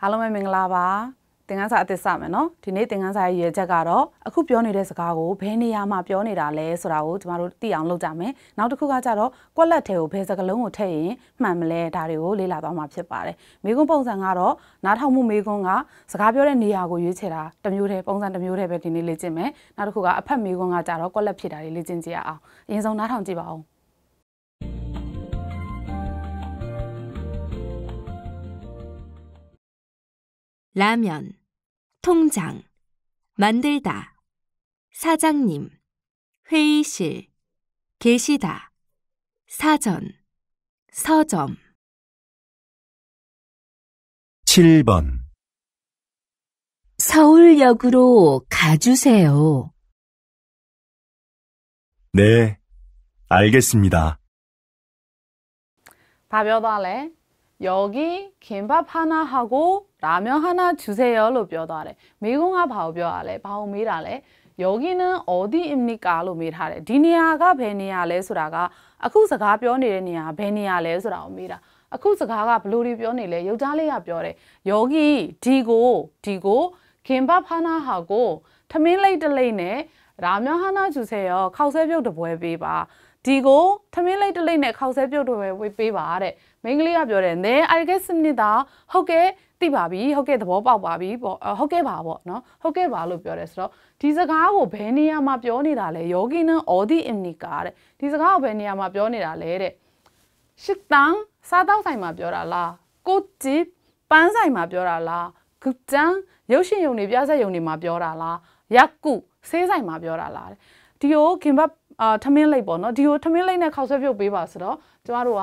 အားလုံးပဲမင်္ဂလာပါသင်ခန်းစာအသစ်စမယ်နော်ဒီနေ့သင်ခန်းစာရဲ့ရည်ချက်ကတော့အခုပြောနေတဲ့စကားကိုဘယ်နေရာမှာပြောနေတာလဲဆိုတာကိုကျမတို့သိအောင်လုပ်ကြမယ်နောက်တစ်ခုကကြတော့ကွက်လက်ထဲကိုဘယ်စကားလုံးကိုထည့်ရင်မှန်မလဲဒါတွေကိုလေ့လာသွားမှာဖြစ်ပါတယ်မိကွန်းပုံစံကတော့နားထောင်မှုမိကွန်းကစကားပြောတဲ့နေရာကိုရွေးချယ်တာတစ်မျိုးတည်းပုံစံတစ်မျိုးတည်းပဲဒီနေ့လေ့ကျင့်မယ်နောက်တစ်ခုကအဖက်မိကွန်းကကြတော့ကွက်လက်ဖြစ်တာတွေလေ့ကျင့်ကြရအောင်အရင်ဆုံးနားထောင်ကြည့်ပါဦး 라면, 통장, 만들다, 사장님, 회의실, 계시다, 사전, 서점. 7번 서울역으로 가주세요. 네, 알겠습니다. 밥여달래. 여기 김밥 하나 하고 ဒါမျိုးဟာနာချူစေရောလို့ပြောသွားတယ်မိကုန်းကဘာကိုပြောတာလဲဘာကိုမေးတာလဲယောဂီနန်အော်ဒီအင်နီကာလို့မေးထားတယ်ဒီနေရာကဘယ်နေရာလဲဆိုတာကအခုစကားပြောနေတဲ့နေရာဘယ်နေရာလဲဆိုတာကိုမေးတာအခုစကားကဘလို့တွေပြောနေလဲယောက်ျားလေးကပြောတယ်ယောဂီဒီကိုဒီကိုခင်ဗဖာနာဟာကိုထမင်းလိတ်တလိတ်နဲ့ရာမြဟာနာကျူဆယ်ရောခောက်ဆဲပြုတ်တပွဲပေးပါဒီကိုထမင်းလိတ်တလိတ်နဲ့ခောက်ဆဲပြုတ်တပွဲပေးပါတဲ့မိန်းကလေးကပြောတယ် "Ne I guess စနစ်တာဟုတ်ကဲ့သိပါပြီဟုတ်ကဲ့သဘောပေါက်ပါပြီပေါ့ဟုတ်ကဲ့ပါပေါ့နော်ဟုတ်ကဲ့ပါလို့ပြောတယ်ဆိုတော့ဒီစကားကိုဘယ်နေရာမှာပြောနေတာလဲယောဂီနန်အော်ဒီအင်နီကာတဲ့ဒီစကားကိုဘယ်နေရာမှာပြောနေတာလဲတဲ့ရှစ်တန်စားတောက်ဆိုင်မှာပြောတာလားကိုဂျီပန်းဆိုင်မှာပြောတာလားဂူတန်ရုပ်ရှင်ရုံတွေပြဆက်ရုံတွေမှာပြောတာလားယက်ကုဆေးဆိုင်မှာပြောတာလားတဲ့ဒီကိုခင်ဗျအာထမင်းလိပ်ပေါ့နော်ဒီကိုထမင်းလိပ်နဲ့ခောက်ဆွဲပြုတ်ပေးပါဆိုတော့ကျမတို့က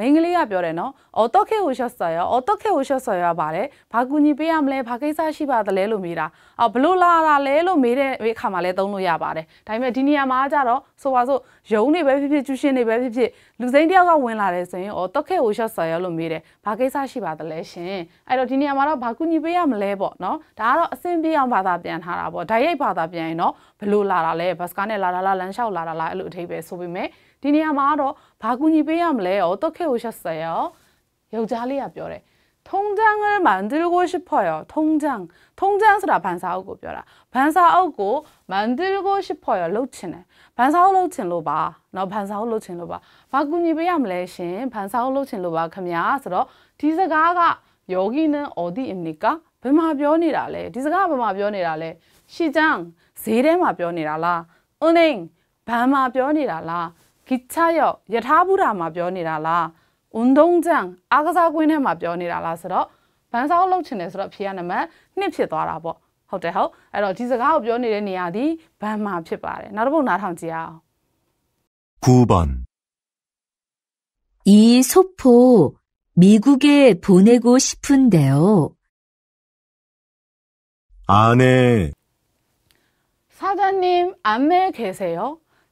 မိန်းကလေးကပြောတယ်နော်အော်တော့ခေဟိုရှော့ဆော်ရောအော်တော့ခေဟိုရှော့ဆော်ရောပါတယ်ဘာကူညီပေးရမလဲဘာကိစ္စရှိပါသလဲလို့မေးတာအော်ဘလို့လာတာလဲလို့မေးတဲ့အခါမှာလဲသုံးလို့ရပါတယ်ဒါပေမဲ့ဒီနေရာမှာကြတော့ဆိုပါစို့ရုံးနေပဲဖြစ်ဖြစ်ကျူးရှင်းနေပဲဖြစ်ဖြစ်လူစိမ့်တယောက်ကဝင်လာတယ်ဆိုရင်အော်တော့ခေဟိုရှော့ဆော်ရောလို့မေးတယ်ဘာကိစ္စရှိပါသလဲရှင်အဲ့တော့ဒီနေရာမှာတော့ဘာကူညီပေးရမလဲပေါ့နော်ဒါကတော့အဆင်ပြေအောင်ဘာသာပြန်ထားတာပေါ့ဓာတ်ရိုက်ဘာသာပြန်ရင်တော့ဘလို့လာတာလဲဘတ်စကားနဲ့လာတာလားလမ်းလျှောက်လာတာလားအဲ့လိုအထိပ္ပယ်ဆိုပေမဲ့ဒီနေရာမှာတော့ဘာကူညီပေးရမလဲရောတော့ခေကိုရှက်ဆယ်ရောယောက်ျားလေးကပြောတယ်ထုံးကြံကမှန်တရကိုရှိဖို့ရောထုံးကြံထုံးကြံဆိုတာဗန်စာအုပ်ကိုပြောတာဗန်စာအုပ်ကိုမန်တရကိုရှိဖို့ရောလှုပ်ချင်တယ်ဗန်စာအုပ်လှုပ်ချင်လို့ပါเนาะဗန်စာအုပ်လှုပ်ချင်လို့ပါဘာကူညီပေးရမလဲရှင်ဗန်စာအုပ်လှုပ်ချင်လို့ပါခမညာဆိုတော့ဒီစကားကယောဂီနန်အော်ဒီအင်နီကာဘယ်မှာပြောနေတာလဲဒီစကားဘယ်မှာပြောနေတာလဲရှီကျန်းဈေးထဲမှာပြောနေတာလားအွန်းနေဘန်မှာပြောနေတာလား 기차역ယထာဘုဒ္ဓမှာပြောနေတာလားဝန်တုံးကြံအားကစားကွင်းထဲမှာပြောနေတာလားဆိုတော့ဗန်ဆောင်လောက်ချင်တယ်ဆိုတော့ဖြေရနံပါတ်1ဖြစ်သွားတာပေါ့ဟုတ်တယ်ဟုတ်အဲ့တော့ဒီစကားကိုပြောနေတဲ့နေရာဒီဗန်မှာဖြစ်ပါတယ်နောက်တစ်ပုဒ်နားထောင်ကြည့်အောင်9번이소포미국에보내고싶은데요아내사장님안내계세요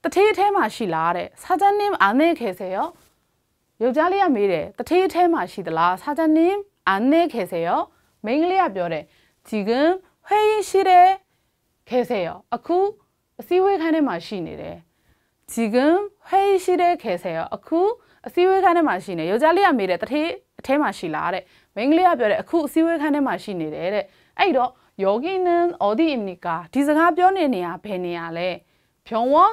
တထေးအထဲမှာရှိလားတဲ့စာချန်နင်းအာနေခေစေရောယောက်ျားလေးကမေးတယ်တထေးအထဲမှာရှိသလားစာချန်နင်းအာနေခေစေရောမိန်းကလေးကပြောတယ်ဂျီကန်ဟေးရှိတယ်ခေစေရောအခုအစည်းအဝေးခန်းထဲမှာရှိနေတယ်ဂျီကန်ဟေးရှိတယ်ခေစေရောအခုအစည်းအဝေးခန်းထဲမှာရှိနေယောက်ျားလေးကမေးတယ်တထေးအထဲမှာရှိလားတဲ့မိန်းကလေးကပြောတယ်အခုအစည်းအဝေးခန်းထဲမှာရှိနေတယ်တဲ့အဲ့တော့ယောဂီနန်အော်ဒီအင်နီကာဒီစကားပြောနေနေရဘယ်နေရလဲဖြုံဝန်း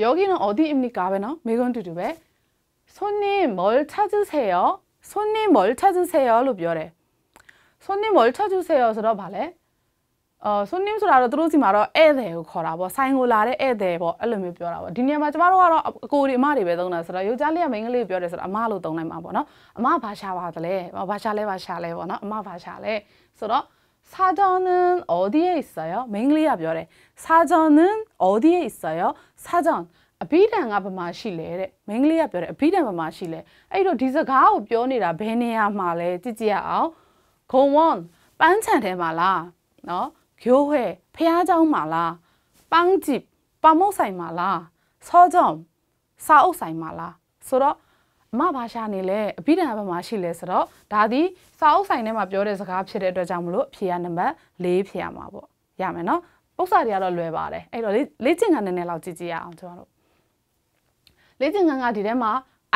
여기는어디입니 까? 왜 나? 매건두두 배. 손님뭘찾으세 요? 손님뭘찾으세 요? 로별 에. 손님뭘찾으세 요? 서로발 에. 어, 손님소리알아들어오지마 라. 애대 요. 거라뭐사인골라래애대뭐알려면별 아. 뭐니네마저마로가 라. 고리말이왜더나서 라. 요자리야맹글이별에서 라. 아마로더나마 뭐. 아마바샤바들 래. 뭐바샤래바샤래 뭐. 아마바샤 래. 서로사전은어디에있어 요? 맹리야별에사전은어디에있어 요? 사전အဘိဓမ္မာကဘာမှရှိလဲတဲ့မင်္ဂလိကပြောတယ်အဘိဓမ္မာမှာရှိလဲအဲ့တော့ဒီစကားကိုပြောနေတာဘယ်နေရာမှာလဲကြည့်ကြည့်ရအောင်ဂုံဝွန်ပန်းချန်ထဲမှာလားနော်ဂျိုးဟဲဖះเจ้าမှာလားပန်းကြည့်ပမုတ်ဆိုင်မှာလားစောကြောင့်စာအုပ်ဆိုင်မှာလားဆိုတော့မဘာရှာနေလဲအဘိဓမ္မာဘမှာရှိလဲဆိုတော့ဒါသည်စာအုပ်ဆိုင်ထဲမှာပြောတဲ့စကားဖြစ်တဲ့အတွက်ကြောင့်မလို့ဖြေရနံပါတ်၄ဖြေရမှာပေါ့ရမယ်နော်ပု္ပ္ပစာတွေကတော့လွယ်ပါတယ်အဲ့တော့လေ့ကျင့်ခန်းနည်းနည်းလောက်ကြည့်ကြည့်ရအောင်ကျွန်တော်တို့လေ့ကျင့်ခန်းကဒီထဲမှာ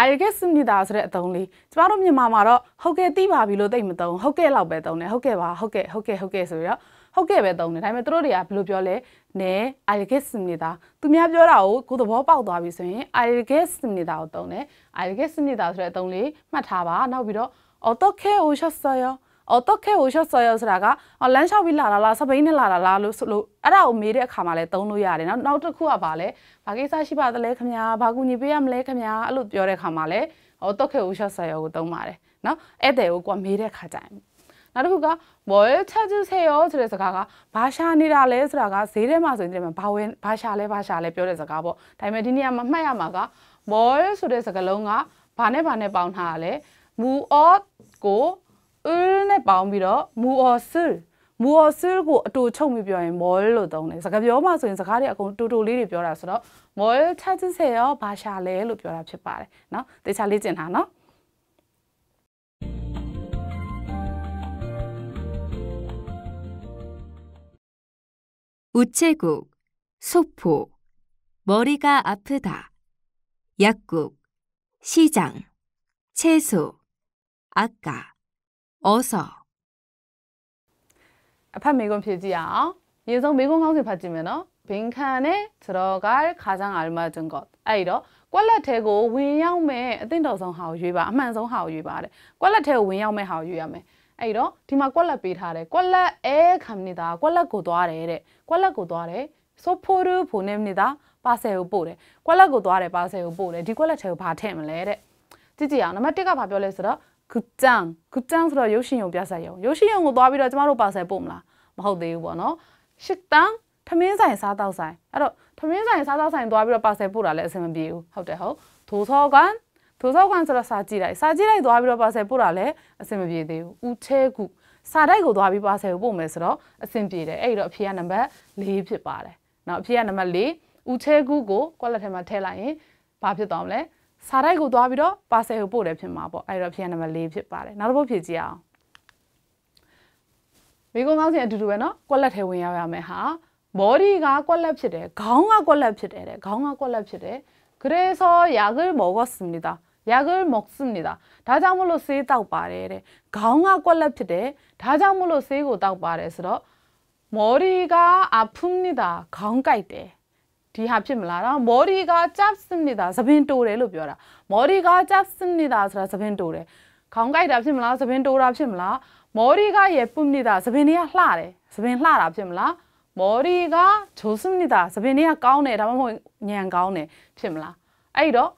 I guess မိတာဆိုတဲ့အသုံးလေးကျမတို့မြန်မာမှာတော့ဟုတ်ကဲ့သိပါပြီလို့သိမသုံးဟုတ်ကဲ့လောက်ပဲသုံးတယ်ဟုတ်ကဲ့ပါဟုတ်ကဲ့ဟုတ်ကဲ့ဟုတ်ကဲ့ဆိုပြီးတော့ဟုတ်ကဲ့ပဲသုံးတယ်ဒါပေမဲ့သူတို့တွေကဘယ်လိုပြောလဲနဲ I guess နေတာသူများပြောတာကိုကိုသဘောပေါက်သွားပြီဆိုရင် I guess နေတာကိုသုံးတယ် I guess နေတာဆိုတဲ့အသုံးလေးမှတ်ထားပါနောက်ပြီးတော့어떻게오셨어요어떻게오셨어요ဆိုတာကလမ်းလျှောက်ပြီးလာတာလားစပိန်နဲ့လာတာလားလို့ဆိုလို့အဲ့ဒါကိုမေးတဲ့အခါမှာလည်းသုံးလို့ရတယ်နောက်နောက်တစ်ခုကဘာလဲဘာကိစ္စရှိပါသလဲခင်ဗျာဘာကူညီပေးရမလဲခင်ဗျာအဲ့လိုပြောတဲ့အခါမှာလည်း어떻게오셨어요ကိုသုံးပါတယ်နော်ဧည့်သည်ကိုကမေးတဲ့အခါကျရင်နောက်တစ်ခုက wall charges ဟဲ့ရောဆိုတဲ့စကားကဘာရှာနေတာလဲဆိုတာကဈေးထဲမှာဆိုရင်ဒီထဲမှာဘာဝင်ဘာရှာလဲဘာရှာလဲပြောတဲ့စကားပေါ့ဒါပေမဲ့ဒီနေရာမှာမှတ်ရမှာက wall ဆိုတဲ့စကားလုံးကဘာနဲ့ဘာနဲ့ပေါင်းထားရလဲ mu or ကို ul နဲ့ပေါင်းပြီးတော့ mu or sul မူအဆူကိုအတူချုပ်ပြီးပြောရင် mall လို့သုံးတယ်။စကားပြောမှဆိုရင်စကားတွေအကုန်တူတူလေးတွေပြောတာဆိုတော့ mall ချက်စစ်ရောဘာရှာလဲလို့ပြောတာဖြစ်ပါတယ်။နော်။တေချာလေ့ကျင့်တာနော်။ 우체국, 소포, 머리가 아프다, 약국, 시장, 채소, 아까, 어서. 8 매건 페지야 예성 매건 강세 봤지면은 빈칸에 들어갈 가장 알맞은 것. 아이러 꽈락 대고 윈양매 뜬더성 하오 유바, 만성 하오 유바래. 꽈락 대고 윈양매 하오 유야매. အဲ့တော့ဒီမှာကွက်လက်ပေးထားတယ်ကွက်လက်အဲခမ်နေတာကွက်လက်ကိုသွားတယ်တဲ့ကွက်လက်ကိုသွားတယ်ဆိုဖိုရူဖိုနေနေတာပါဆယ်ကိုပို့တယ်ကွက်လက်ကိုသွားတယ်ပါဆယ်ကိုပို့တယ်ဒီကွက်လက်ထဲကိုဘာထည့်မလဲတဲ့ကြည့်ကြည့်အောင်နံပါတ်1ကဘာပြောလဲဆိုတော့ဂူတန်ဂူတန်ဆိုတော့ရုပ်ရှင်ရုံပြဆက်ရုံရုပ်ရှင်ရုံကိုသွားပြီးတော့ကျမတို့ပါဆယ်ပို့မလားမဟုတ်သေးဘူးပေါ့နော်ရှစ်တန်ထမင်းဆိုင်စားတော့ဆိုင်အဲ့တော့ထမင်းဆိုင်စားတော့ဆိုင်သွားပြီးတော့ပါဆယ်ပို့တာလည်းအဆင်မပြေဘူးဟုတ်တယ်ဟုတ်ဒိုဆောကန်ဒိုသောကန်ဆိုတော့စာကြည့်လိုက်စာကြည့်လိုက်သွားပြီးတော့ပါဆယ်ပို့တာလည်းအဆင်မပြေသေးဘူးဦးထဲကုစာတိုက်ကိုသွားပြီးပါဆယ်ကိုပို့မယ်ဆိုတော့အဆင်ပြေတယ်အဲ့တော့အဖြေကနံပါတ်၄ဖြစ်ပါတယ်နောက်အဖြေကနံပါတ်၄ဦးထဲကုကိုကွက်လက်ထဲမှာထည့်လိုက်ရင်ဘာဖြစ်သွားမလဲစာတိုက်ကိုသွားပြီးတော့ပါဆယ်ကိုပို့တယ်ဖြစ်မှာပေါ့အဲ့တော့အဖြေကနံပါတ်၄ဖြစ်ပါတယ်နောက်တစ်ပုတ်ဖြေကြည့်အောင်မိကုန်းကောင်းစဉ်အတူတူပဲเนาะကွက်လက်ထဲဝင်ရောက်ရမယ်ဟာ body ကကွက်လက်ဖြစ်တယ်ခေါင်းကကွက်လက်ဖြစ်တယ်တဲ့ခေါင်းကကွက်လက်ဖြစ်တယ်그래서약을먹었습니 다. 약을먹습니 다. 다자물로세떡바래 래. 가운가꼴랩피 대. 다자물로세고떡바래서머리가아픕니 다. 가운가이 때. ဒီဟာဖြစ်မလားတော့ body က chap စနစ်တာသပင်တိုးတယ်လို့ပြောတာ body က chap စနစ်တာဆိုတာသပင်တိုးတယ်ခေါင်းကြိုက်တာဖြစ်မလားသပင်တိုးတာဖြစ်မလား body ကရဲ့ပုနစ်တာသပင်တွေကလှတယ်သပင်လှတာဖြစ်မလား body က조습니다သပင်တွေကကောင်းတယ်ဒါမှမဟုတ်ညံကောင်းတယ်ဖြစ်မလားအဲ့တော့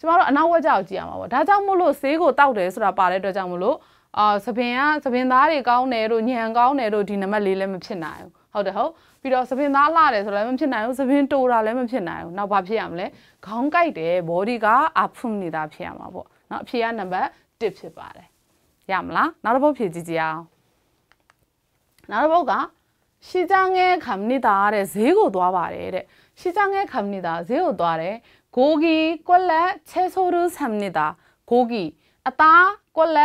ကျမတို့အနောက်ဝက်ကြောက်ကြည့်ရမှာပေါ့ဒါကြောင့်မို့လို့ဈေးကိုတောက်တယ်ဆိုတာပါတဲ့အတွက်ကြောင့်မို့လို့အာသပင်ကသပင်သားတွေကောင်းတယ်တို့ညံကောင်းတယ်တို့ဒီနံပါတ်လေးလည်းမဖြစ်နိုင်ဘူးဟုတ်တယ်ဟုတ်ပြီးတော့သပင်သားလှတယ်ဆိုလည်းမဖြစ်နိုင်ဘူးသပင်တိုတာလည်းမဖြစ်နိုင်ဘူးနောက်ဘာဖြစ်ရမလဲခေါင်းကိုက်တယ် body ကအဖုန်နေတာဖြစ်ရမှာပေါ့နော်အဖြေကနံပါတ်1ဖြစ်ပါတယ်ရမလားနောက်တစ်ပုတ်ဖြည့်ကြည့်ကြအောင်နောက်တစ်ပုတ်က시장에갑니다တဲ့ဈေးကိုသွားပါတယ်တဲ့시장에갑니다ဈေးကိုသွားတယ်고기꼴레채소를삽니 다. 고기아따꼴레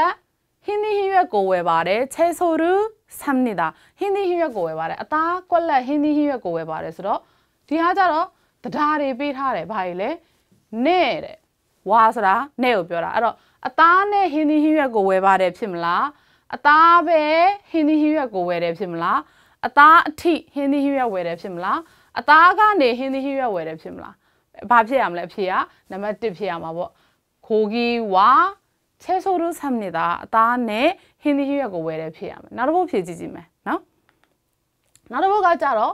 흰이희외고왜말해채소를삽니 다. 흰이희외고왜말해아따꼴레흰이희외고왜말해그래서뒤하자로다다리비타래바이래네래와서라네요벼라알아아따네흰이희외고왜말해피물라아따베흰이희외고왜래피물라အသားအထိဟင်းသီးဟင်းရွက်ဝယ်တယ်ဖြစ်မလားအသားကနေဟင်းသီးဟင်းရွက်ဝယ်တယ်ဖြစ်မလားဘာဖြစ်ရမလဲအဖြေကနံပါတ်1ဖြစ်ရမှာပေါ့ခိုဂီဝါချဲဆိုရုဆမ်နေတာအသားနဲ့ဟင်းသီးရွက်ကိုဝယ်တဲ့ဖြစ်ရမယ်နောက်တစ်ခုဖြည့်ကြည့်ကြည့်မယ်နော်နောက်တစ်ခုကကြတော့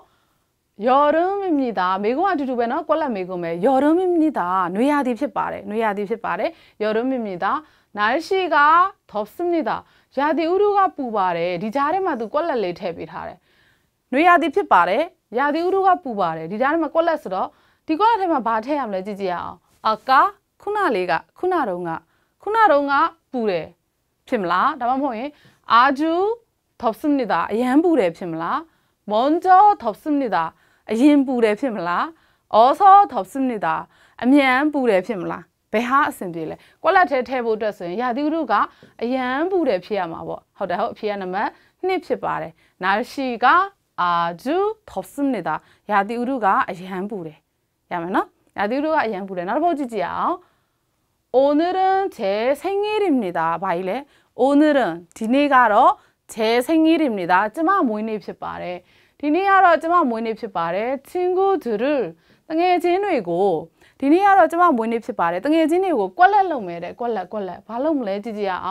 ယော်ရုံးမိမိတာမိကုံအတူတူပဲနော်ကွက်လက်မိကုံပဲယော်ရုံးမိမိတာຫນွေရသည်ဖြစ်ပါတယ်ຫນွေရသည်ဖြစ်ပါတယ်ယော်ရုံးမိမိတာနိုင်ရှိကသောစမိတာရာသီဥတုကပူပါတယ်ဒီကြားထဲမှာသူကွက်လက်လေးထည့်ပေးထားတယ်ຫນွေရသည်ဖြစ်ပါတယ်ရာသီဥတုကပူပါတယ်ဒီကြားထဲမှာကွက်လက်ဆိုတော့ဒီကွက်ထဲမှာဘာထည့်ရမလဲကြည့်ကြည့်ရအောင်အကာခုနလေးကခုနတုန်းကခုနတုန်းကပူတယ်ဖြစ်မလားဒါမှမဟုတ်ရင်အာဂျူထော့စနစ်တာအရန်ပူတယ်ဖြစ်မလားမွန်ဂျောထော့စနစ်တာအရင်ပူတယ်ဖြစ်မလားအော်ဆောထော့စနစ်တာအမြန်ပူတယ်ဖြစ်မလားဘယ်ဟာအဆင်ပြေလဲကွက်လက်ထဲထည့်ဖို့အတွက်ဆိုရင်ရာသီဥတုကအရန်ပူတယ်ဖြစ်ရမှာပေါ့ဟုတ်တယ်ဟုတ်အဖြေကနံပါတ်1ဖြစ်ပါတယ်နာရှိကအာဂျူထော့စနစ်တာရာသီဥတုကအရန်ပူတယ်ရမယ်နော်ရာသီဥတုကအရင်ပူတယ်နောက်တစ်ပုဒ်ကြည့်ကြည့်အောင်오늘은제생일입니 다. 바이 레. 오늘은디네가러제생일입니 다. 쯔마모이니ဖြစ်ပါတယ်.디네가러쯔마모이니ဖြစ်ပါတယ်.친구들을땅에진이고디네가러쯔마모이니ဖြစ်ပါတယ်.땅에진이고꽈렛လုပ်မယ်တဲ့.꽈렛꽈 렛. 바လုပ်မလဲ지지 야. 아.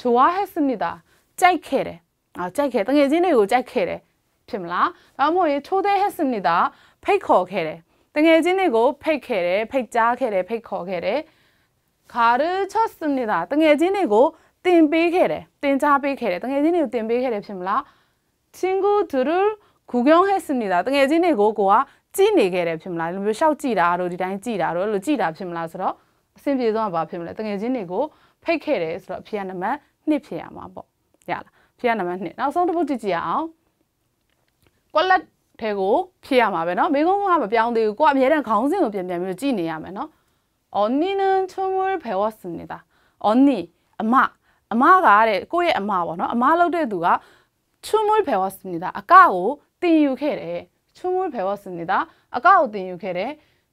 좋아했습니 다. ကြိုက်ခဲ့တယ်. 아, ကြိုက်ခဲ့.땅에진이고ကြိုက်ခဲ့တယ်.ဖြစ်မလား?다음에초대했습니 다. 페이커ခဲ့တယ်.တငယ်ချင်းတွေကိုဖိတ်ခဲ့တယ်ဖိတ်ကြားခဲ့တယ်ဖိတ်ခေါ်ခဲ့တယ်ခါရချတ်စနေတာတငယ်ချင်းတွေကိုတင်ပေးခဲ့တယ်တင်ကြားပေးခဲ့တယ်တငယ်ချင်းတွေကိုတင်ပေးခဲ့တယ်ဖြစ်မလားချင်းကိုသူတို့ခုကြောင်းဟဲ့စနေတာတငယ်ချင်းတွေကိုကိုကကြည့်နေခဲ့တယ်ဖြစ်မလားဒီလိုမျိုးရှောက်ကြည့်တာတို့ဒီတိုင်းကြည့်တာတို့အဲ့လိုကြည့်တာဖြစ်မလားဆိုတော့အဆင်ပြေဆုံးကဘာဖြစ်မလဲတငယ်ချင်းတွေကိုဖိတ်ခဲ့တယ်ဆိုတော့အဖေကနံပါတ်1ဖြစ်ရမှာပေါ့ရလားအဖေကနံပါတ်1နောက်ဆုံးတစ်ပုဒ်ကြည့်ကြည့်ရအောင်ကွက်လက်ထဲကိုဖြည့်ရမှာပဲเนาะမိကုန်းကမပြောင်းသေးဘူးကိုကအများတန်းခေါင်းစဉ်ကိုပြန်ပြန်ပြီးတော့ကြည့်နေရမှာเนาะ언니는춤을배웠습니다언니အမအမကတဲ့ကိုယ့်ရဲ့အမပေါ့เนาะအမလုပ်တဲ့သူက춤을배웠습니다အကကိုသင်ယူခဲ့တယ်춤을배웠습니다အကကိုသင်ယူခဲ့တယ်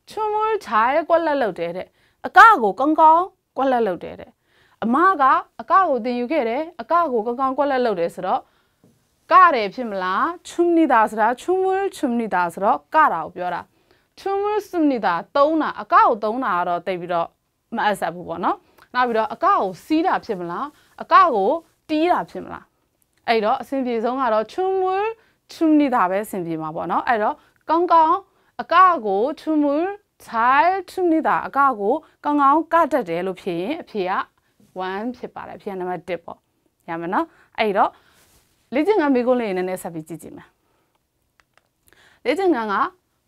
춤을잘ကွက်လက်လုပ်တယ်တဲ့အကကိုကောင်းကောင်းကွက်လက်လုပ်တယ်တဲ့အမကအကကိုသင်ယူခဲ့တယ်အကကိုကောင်းကောင်းကွက်လက်လုပ်တယ်ဆိုတော့까래핌라춥니다ဆိုတာ춤을춥니다ဆိုတော့까라ကိုပြောတာ춤을춥니다တုံးတာအကကိုတုံးတာကတော့တိတ်ပြီးတော့မအပ်ဆက်ဘူးပေါ့နော်နောက်ပြီးတော့အကကိုစီးတာဖြစ်မလားအကကိုတီးတာဖြစ်မလားအဲ့တော့အဆင်ပြေဆုံးကတော့춤을춥니다ပဲအဆင်ပြေမှာပေါ့နော်အဲ့တော့ကောင်းကောင်းအကကို춤을잘춥니다အကကိုကောင်းကောင်းကတတ်တယ်လို့ဖြစ်ရင်အဖေက1ဖြစ်ပါတယ်အဖေကနံပါတ်1ပေါ့ရမယ်နော်အဲ့တော့လေ့ကျင့်ခန်းမိကုန်းလေးနည်းနည်းဆက်ပြီးကြည့်ကြည့်မယ်လေ့ကျင့်ခန်းက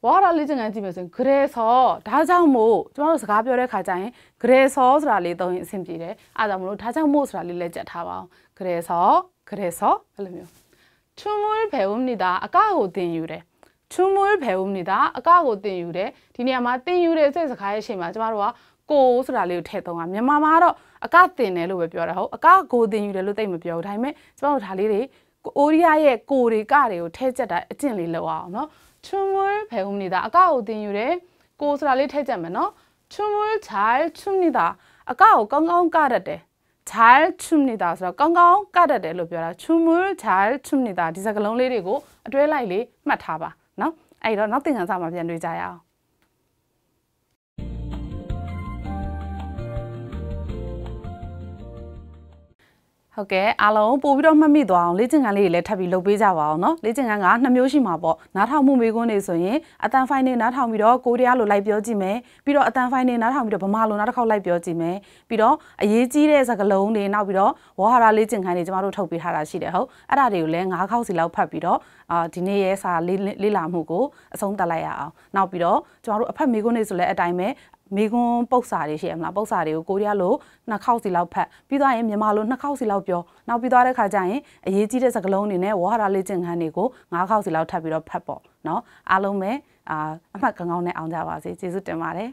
ဝါရလေ့ကျင့်ခန်းကြည့်မယ်ဆိုရင်ဂရေဆောဒါကြောင့်မို့ကျမတို့စကားပြောတဲ့ခါကျရင်ဂရေဆောဆိုတာလေးသုံးရင်အဆင်ပြေတယ်အဲဒါကြောင့်မလို့ဒါကြောင့်မို့ဆိုတာလေးလက်ချက်ထားပါအောင်ဂရေဆောဂရေဆောဘယ်လိုမျိုးချုံမွေးဖယ်ဦးနေတာအကကိုတင်ယူတယ်ချုံမွေးဖယ်ဦးနေတာအကကိုတင်ယူတယ်ဒီနေရာမှာတင်ယူတယ်ဆိုတဲ့စကားရဲ့အချိန်မှာကျမတို့ကကိုဆိုတာလေးကိုထည့်သုံးတာမြန်မာမှာတော့အကတင်တယ်လို့ပဲပြောတာဟုတ်အကကိုတင်ယူတယ်လို့သိမပြောဘူးဒါပေမဲ့ကျမတို့ဒါလေးတွေအိုရီးယားရဲ့ကိုတွေကတွေကိုထဲကျက်တာအကျင့်လေးလောက်အောင်နော်ချွန်မွေးဖယ်ဦးနေတာအကောက်ကိုတင်ယူတယ်ကိုဆိုတာလေးထဲကျက်မယ်နော်ချွန်မွေးခြားချွန်နေတာအကောက်ကိုကောင်းကောင်းကတတ်တယ်ခြားချွန်နေတာဆိုတော့ကောင်းကောင်းကတတ်တယ်လို့ပြောတာချွန်မွေးခြားချွန်နေတာဒီစကားလုံးလေးတွေကိုအတွဲလိုက်လေးမှတ်ထားပါနော်အဲ့တော့နောက်သင်ခန်းစာမှာပြန်တွေ့ကြရအောင်ဟုတ်ကဲ့အားလုံးပို့ပြီးတော့မှတ်မိသွားအောင်လေ့ကျင့်ခန်းလေးတွေလည်းထပ်ပြီးလုပ်ပေးကြပါအောင်เนาะလေ့ကျင့်ခန်းကနှစ်မျိုးရှိမှာပေါ့နားထောင်မှုမေးခွန်းတွေဆိုရင်အတန်ဖိုင်တွေနားထောင်ပြီးတော့ကိုတရားလိုလိုက်ပြောကြည့်မယ်ပြီးတော့အတန်ဖိုင်တွေနားထောင်ပြီးတော့ဗမာလိုနောက်တစ်ခေါက်လိုက်ပြောကြည့်မယ်ပြီးတော့အရေးကြီးတဲ့စကားလုံးတွေနောက်ပြီးတော့ဝေါ်ဟာရလေ့ကျင့်ခန်းတွေကျမတို့ထုတ်ပေးထားတာရှိတယ်ဟုတ်အဲ့ဒါတွေကိုလည်း၅ခေါက်စီလောက်ဖတ်ပြီးတော့အာဒီနေ့ရဲ့စာလေ့လာမှုကိုအဆုံးသတ်လိုက်ရအောင်နောက်ပြီးတော့ကျမတို့အဖက်မေးခွန်းတွေဆိုလည်းအတိုင်းပဲမိကွန်းပုတ်စာတွေရှိရမလားပုတ်စာတွေကိုကိုရီးယားလိုနှစ်ခေါက်စီလောက်ဖတ်ပြီးသွားရင်မြန်မာလိုနှစ်ခေါက်စီလောက်ပြောနောက်ပြီးသွားတဲ့ခါကျရင်အရေးကြီးတဲ့စကားလုံးတွေနဲ့ဝါဟာရလေ့ကျင့်ခန်းတွေကိုငါးခေါက်စီလောက်ထပ်ပြီးတော့ဖတ်ပေါ့နော်အားလုံးပဲအာအမှတ်ကောင်းကောင်းနဲ့အောင်ကြပါစေကျေးဇူးတင်ပါတယ်